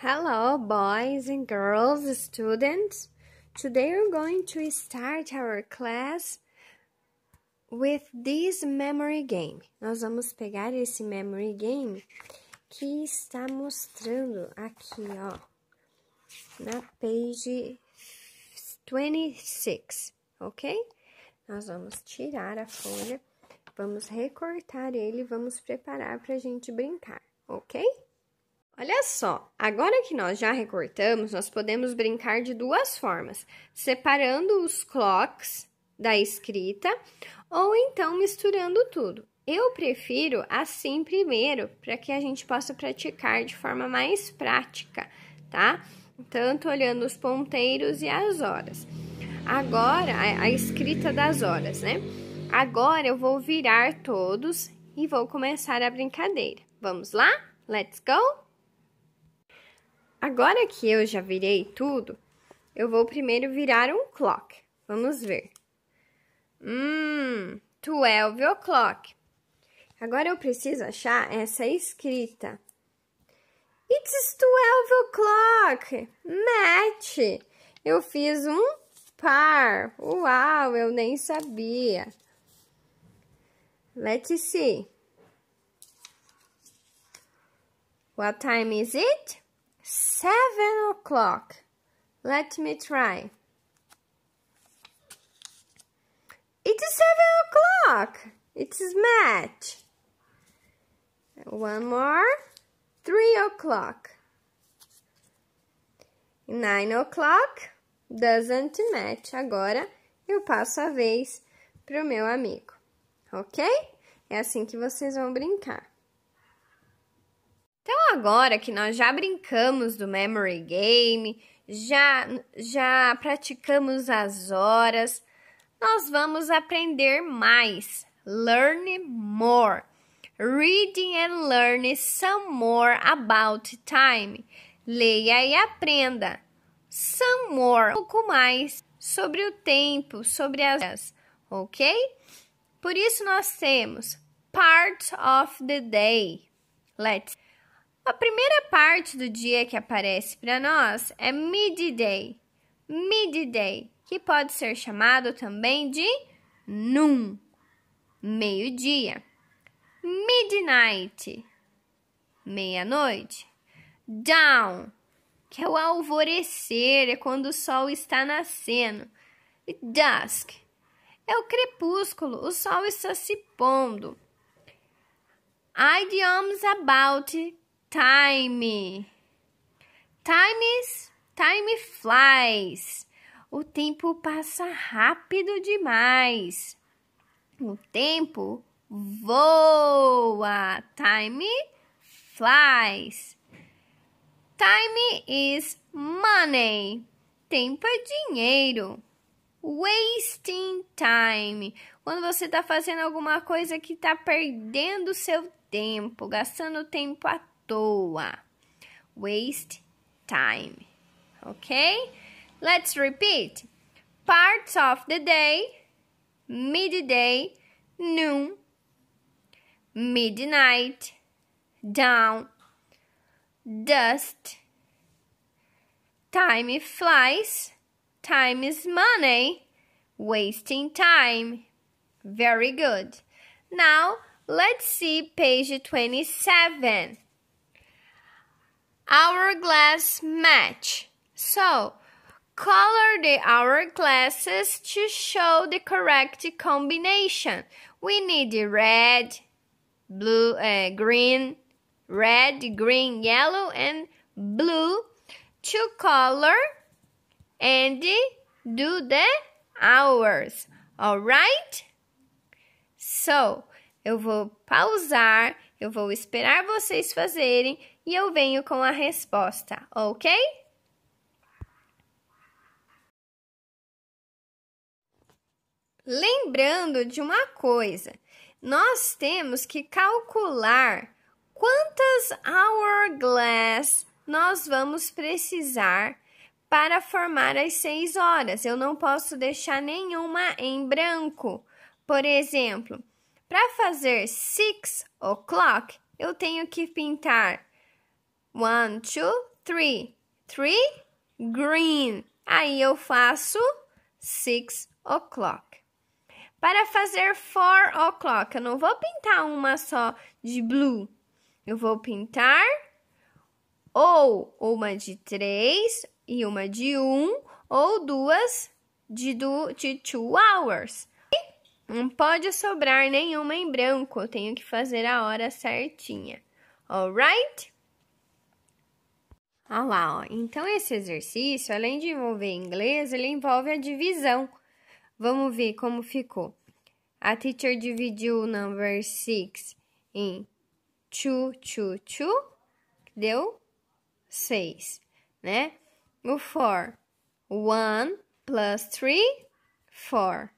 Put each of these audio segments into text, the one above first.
Hello, boys and girls, students. Today we're going to start our class with this memory game. Nós vamos pegar esse memory game que está mostrando aqui, ó, na page 26, ok? Nós vamos tirar a folha, vamos recortar ele, vamos preparar para a gente brincar, ok? Olha só, agora que nós já recortamos, nós podemos brincar de duas formas, separando os clocks da escrita ou então misturando tudo. Eu prefiro assim primeiro, para que a gente possa praticar de forma mais prática, tá? Tanto olhando os ponteiros e as horas. Agora, a escrita das horas, né? Agora eu vou virar todos e vou começar a brincadeira. Vamos lá? Let's go! Agora que eu já virei tudo, eu vou primeiro virar um clock. Vamos ver. Hum, 12 o'clock. Agora eu preciso achar essa escrita. It's 12 o'clock. Match. Eu fiz um par. Uau, eu nem sabia. Let's see. What time is it? Seven o'clock. Let me try. It's seven o'clock. It's match. One more. Three o'clock. Nine o'clock doesn't match. Agora eu passo a vez para o meu amigo, ok? É assim que vocês vão brincar. Então, agora que nós já brincamos do memory game, já, já praticamos as horas, nós vamos aprender mais. Learn more. Reading and learn some more about time. Leia e aprenda some more, um pouco mais sobre o tempo, sobre as horas, ok? Por isso nós temos part of the day. Let's a primeira parte do dia que aparece para nós é midday. Midday, que pode ser chamado também de noon, meio-dia. Midnight, meia-noite. Down, que é o alvorecer, é quando o sol está nascendo. E dusk, é o crepúsculo, o sol está se pondo. Idioms about time. Times, time flies. O tempo passa rápido demais. O tempo voa. Time flies. Time is money. Tempo é dinheiro. Wasting time. Quando você está fazendo alguma coisa que está perdendo seu tempo, gastando tempo à toa. Waste time. Okay? Let's repeat. Parts of the day, midday, noon, midnight, down, dust. Time flies, time is money, wasting time. Very good. Now, let's see page 27 hourglass match. So, color the hourglasses to show the correct combination. We need red, blue, uh, green, red, green, yellow, and blue to color and do the hours, alright? So, eu vou pausar Eu vou esperar vocês fazerem e eu venho com a resposta, ok? Lembrando de uma coisa, nós temos que calcular quantas hourglass nós vamos precisar para formar as seis horas. Eu não posso deixar nenhuma em branco. Por exemplo, para fazer six o'clock, eu tenho que pintar one, two, three. Three green. Aí eu faço six o'clock. Para fazer four o'clock, eu não vou pintar uma só de blue. Eu vou pintar ou uma de três e uma de um, ou duas de, do, de two hours. Não pode sobrar nenhuma em branco. Eu tenho que fazer a hora certinha. Alright? Olha ah lá, ó. Então esse exercício, além de envolver inglês, ele envolve a divisão. Vamos ver como ficou. A teacher dividiu o number 6 em 2, 2, 2. deu 6, né? O 4, 1 plus 3, 4.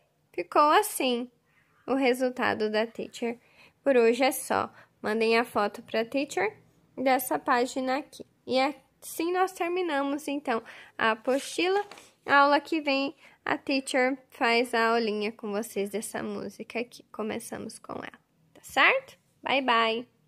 ficou assim o resultado da teacher. Por hoje é só. Mandem a foto para teacher dessa página aqui. E assim nós terminamos então a apostila. A aula que vem a teacher faz a aulinha com vocês dessa música aqui. Começamos com ela, tá certo? Bye bye.